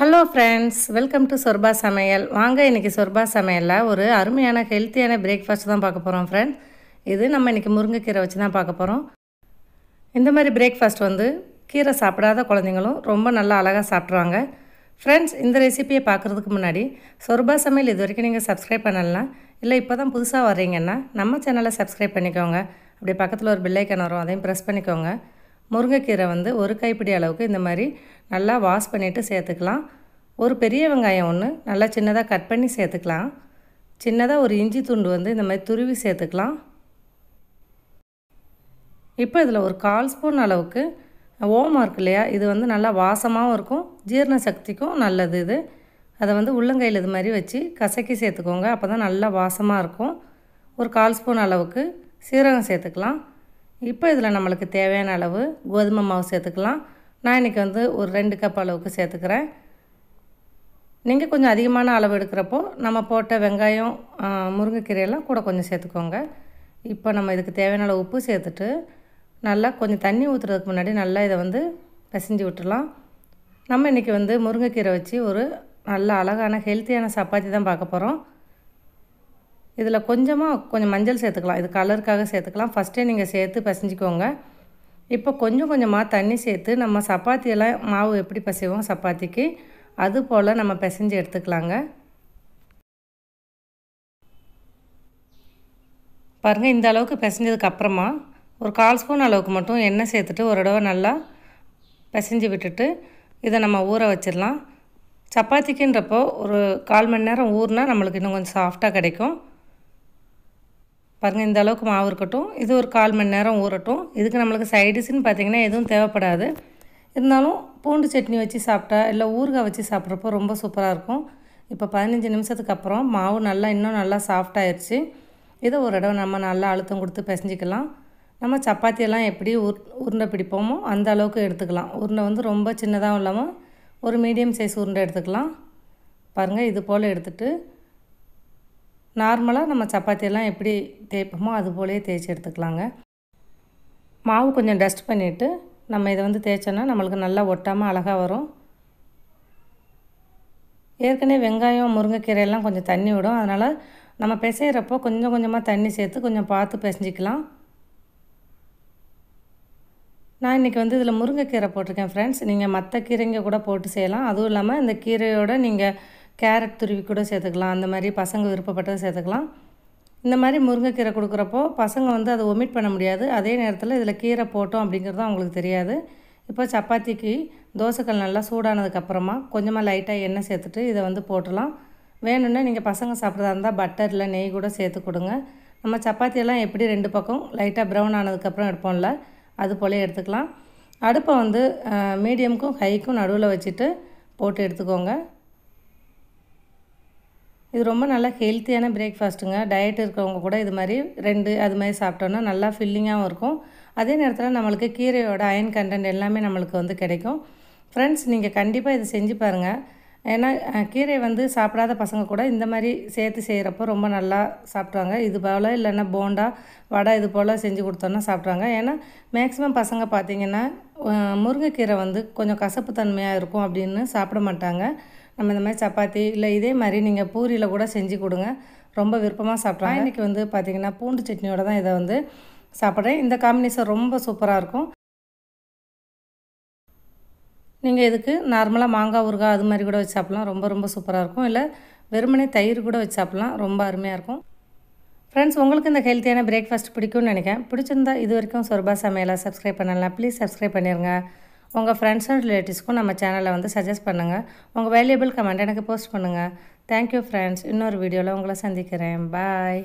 hello friends welcome to சொர்பா சமையல் வாங்க இன்றைக்கி சொர்பா சமையலில் ஒரு அருமையான ஹெல்த்தியான பிரேக்ஃபாஸ்ட் தான் பார்க்க போகிறோம் ஃப்ரெண்ட் இது நம்ம இன்றைக்கி முருங்கைக்கீரை வச்சு தான் பார்க்க போகிறோம் இந்த மாதிரி பிரேக்ஃபாஸ்ட் வந்து கீரை சாப்பிடாத குழந்தைங்களும் ரொம்ப நல்லா அழகாக சாப்பிட்ருவாங்க ஃப்ரெண்ட்ஸ் இந்த ரெசிபியை பார்க்குறதுக்கு முன்னாடி சொர்பா சமையல் இது வரைக்கும் நீங்கள் சப்ஸ்கிரைப் பண்ணலாம் இல்லை இப்போ தான் புதுசாக வர்றீங்கன்னா நம்ம சேனலை சப்ஸ்கிரைப் பண்ணிக்கோங்க அப்படி பக்கத்தில் ஒரு பில்லைக்கன் வரும் அதையும் ப்ரெஸ் பண்ணிக்கோங்க முருங்கைக்கீரை வந்து ஒரு கைப்பிடி அளவுக்கு இந்த மாதிரி நல்லா வாஷ் பண்ணிவிட்டு சேர்த்துக்கலாம் ஒரு பெரிய வெங்காயம் ஒன்று நல்லா சின்னதாக கட் பண்ணி சேர்த்துக்கலாம் சின்னதாக ஒரு இஞ்சி துண்டு வந்து இந்த மாதிரி துருவி சேர்த்துக்கலாம் இப்போ இதில் ஒரு கால் ஸ்பூன் அளவுக்கு ஓமம் இருக்கு இல்லையா இது வந்து நல்லா வாசமாகவும் இருக்கும் ஜீரண சக்திக்கும் நல்லது இது அதை வந்து உள்ளங்கையில் இது மாதிரி வச்சு கசக்கி சேர்த்துக்கோங்க அப்போ தான் நல்லா வாசமாக இருக்கும் ஒரு கால் ஸ்பூன் அளவுக்கு சீரகம் சேர்த்துக்கலாம் இப்போ இதில் நம்மளுக்கு தேவையான அளவு கோதுமை மாவு சேர்த்துக்கலாம் நான் இன்றைக்கி வந்து ஒரு ரெண்டு கப் அளவுக்கு சேர்த்துக்கிறேன் நீங்கள் கொஞ்சம் அதிகமான அளவு எடுக்கிறப்போ நம்ம போட்ட வெங்காயம் முருங்கைக்கீரையெல்லாம் கூட கொஞ்சம் சேர்த்துக்கோங்க இப்போ நம்ம இதுக்கு தேவையான உப்பு சேர்த்துட்டு நல்லா கொஞ்சம் தண்ணி ஊற்றுறதுக்கு முன்னாடி நல்லா இதை வந்து பிசைஞ்சு விட்டுலாம் நம்ம இன்றைக்கி வந்து முருங்கைக்கீரை வச்சு ஒரு நல்ல அழகான ஹெல்த்தியான சப்பாத்தி தான் பார்க்க போகிறோம் இதில் கொஞ்சமாக கொஞ்சம் மஞ்சள் சேர்த்துக்கலாம் இது கலருக்காக சேர்த்துக்கலாம் ஃபஸ்ட்டே நீங்கள் சேர்த்து பிசைஞ்சிக்கோங்க இப்போ கொஞ்சம் கொஞ்சமாக தண்ணி சேர்த்து நம்ம சப்பாத்தியெல்லாம் மாவு எப்படி பிசைவோம் சப்பாத்திக்கு அது போல் நம்ம பிசைஞ்சு எடுத்துக்கலாங்க பாருங்கள் இந்த அளவுக்கு பிசைஞ்சதுக்கு அப்புறமா ஒரு கால் ஸ்பூன் அளவுக்கு மட்டும் எண்ணெய் சேர்த்துட்டு ஒரு தடவை நல்லா பிசைஞ்சு விட்டுட்டு இதை நம்ம ஊற வச்சிடலாம் சப்பாத்திக்குன்றப்போ ஒரு கால் மணி நேரம் ஊறினா நம்மளுக்கு இன்னும் கொஞ்சம் சாஃப்டாக கிடைக்கும் பாருங்கள் இந்த அளவுக்கு மாவு இருக்கட்டும் இது ஒரு கால் மணி நேரம் ஊறட்டும் இதுக்கு நம்மளுக்கு சைடிஷ்னு பார்த்திங்கன்னா எதுவும் தேவைப்படாது இருந்தாலும் பூண்டு சட்னி வச்சு சாப்பிட்டா இல்லை ஊறுகாய் வச்சு சாப்பிட்றப்போ ரொம்ப சூப்பராக இருக்கும் இப்போ பதினஞ்சு நிமிஷத்துக்கு அப்புறம் மாவு நல்லா இன்னும் நல்லா சாஃப்டாகிடுச்சு இதை ஒரு இடம் நம்ம நல்லா அழுத்தம் கொடுத்து பிசைஞ்சிக்கலாம் நம்ம சப்பாத்தியெல்லாம் எப்படி உர் உருண்டை பிடிப்போமோ அந்த அளவுக்கு எடுத்துக்கலாம் உருண்டை வந்து ரொம்ப சின்னதாகவும் இல்லாமல் ஒரு மீடியம் சைஸ் உருண்டை எடுத்துக்கலாம் பாருங்கள் இது போல் எடுத்துகிட்டு நார்மலாக நம்ம சப்பாத்தியெல்லாம் எப்படி தேய்ப்போமோ அது போலேயே தேய்ச்சி எடுத்துக்கலாங்க மாவு கொஞ்சம் டஸ்ட் பண்ணிவிட்டு நம்ம இதை வந்து தேய்ச்சோன்னா நம்மளுக்கு நல்லா ஒட்டாமல் அழகாக வரும் ஏற்கனவே வெங்காயம் முருங்கைக்கீரையெல்லாம் கொஞ்சம் தண்ணி விடும் அதனால் நம்ம பிசைகிறப்போ கொஞ்சம் கொஞ்சமாக தண்ணி சேர்த்து கொஞ்சம் பார்த்து பிசைஞ்சிக்கலாம் நான் இன்றைக்கி வந்து இதில் முருங்கைக்கீரை போட்டிருக்கேன் ஃப்ரெண்ட்ஸ் நீங்கள் மற்ற கீரைங்க கூட போட்டு செய்யலாம் அதுவும் இல்லாமல் இந்த கீரையோடு நீங்கள் கேரட் துருவி கூட சேர்த்துக்கலாம் அந்த மாதிரி பசங்க விருப்பப்பட்டதை சேர்த்துக்கலாம் இந்த மாதிரி முருங்கைக்கீரை கொடுக்குறப்போ பசங்க வந்து அதை ஒமிட் பண்ண முடியாது அதே நேரத்தில் இதில் கீரை போட்டோம் அப்படிங்கிறதும் அவங்களுக்கு தெரியாது இப்போ சப்பாத்திக்கு தோசைக்கல் நல்லா சூடானதுக்கப்புறமா கொஞ்சமாக லைட்டாக எண்ணெய் சேர்த்துட்டு இதை வந்து போட்டுடலாம் வேணும்னா நீங்கள் பசங்க சாப்பிட்றதா இருந்தால் பட்டரில் நெய் கூட சேர்த்து கொடுங்க நம்ம சப்பாத்தியெல்லாம் எப்படி ரெண்டு பக்கம் லைட்டாக ப்ரௌன் ஆனதுக்கப்புறம் எடுப்போம்ல அது போல எடுத்துக்கலாம் அடுப்பை வந்து மீடியமுக்கும் ஹைக்கும் நடுவில் வச்சுட்டு போட்டு எடுத்துக்கோங்க இது ரொம்ப நல்லா ஹெல்த்தியான பிரேக்ஃபாஸ்ட்டுங்க டயட் இருக்கிறவங்க கூட இது மாதிரி ரெண்டு அது மாதிரி சாப்பிட்டோன்னா நல்லா ஃபில்லிங்காகவும் இருக்கும் அதே நேரத்தில் நம்மளுக்கு கீரையோட அயன் கண்டென்ட் எல்லாமே நம்மளுக்கு வந்து கிடைக்கும் ஃப்ரெண்ட்ஸ் நீங்கள் கண்டிப்பாக இதை செஞ்சு பாருங்கள் ஏன்னா கீரை வந்து சாப்பிடாத பசங்க கூட இந்த மாதிரி சேர்த்து செய்கிறப்போ ரொம்ப நல்லா சாப்பிட்றாங்க இது போல் இல்லைன்னா போண்டா வடை இது போல் செஞ்சு கொடுத்தோன்னா சாப்பிட்றாங்க ஏன்னா மேக்ஸிமம் பசங்க பார்த்திங்கன்னா முருங்கைக்கீரை வந்து கொஞ்சம் கசப்பு தன்மையாக இருக்கும் அப்படின்னு சாப்பிட மாட்டாங்க நம்ம இந்த மாதிரி சப்பாத்தி இல்லை இதே மாதிரி நீங்கள் பூரியில் கூட செஞ்சு கொடுங்க ரொம்ப விருப்பமாக சாப்பிட்றாங்க இன்றைக்கி வந்து பார்த்திங்கன்னா பூண்டு சட்னியோடு தான் இதை வந்து சாப்பிட்றேன் இந்த காம்பினேஷன் ரொம்ப சூப்பராக இருக்கும் நீங்கள் இதுக்கு நார்மலாக மாங்காய் ஊறுகாய் அது மாதிரி கூட வச்சாப்பிடலாம் ரொம்ப ரொம்ப சூப்பராக இருக்கும் இல்லை வெறுமனே தயிர் கூட வச்சாப்பிடலாம் ரொம்ப அருமையாக இருக்கும் ஃப்ரெண்ட்ஸ் உங்களுக்கு இந்த ஹெல்த்தியான பிரேக்ஃபாஸ்ட் பிடிக்கும்னு நினைக்கிறேன் பிடிச்சிருந்தா இது வரைக்கும் சொர்பா சமையலாக சப்ஸ்கிரைப் பண்ணலாம் ப்ளீஸ் சப்ஸ்கிரைப் பண்ணிடுங்க உங்கள் ஃப்ரெண்ட்ஸ் அண்ட் ரிலேட்டிவ்ஸ்க்கும் நம்ம சேனலை வந்து சஜஸ்ட் பண்ணுங்கள் உங்கள் வேல்யூபிள் கமெண்ட் எனக்கு போஸ்ட் பண்ணுங்கள் தேங்க்யூ ஃப்ரெண்ட்ஸ் இன்னொரு வீடியோவில் உங்களை சந்திக்கிறேன் பாய்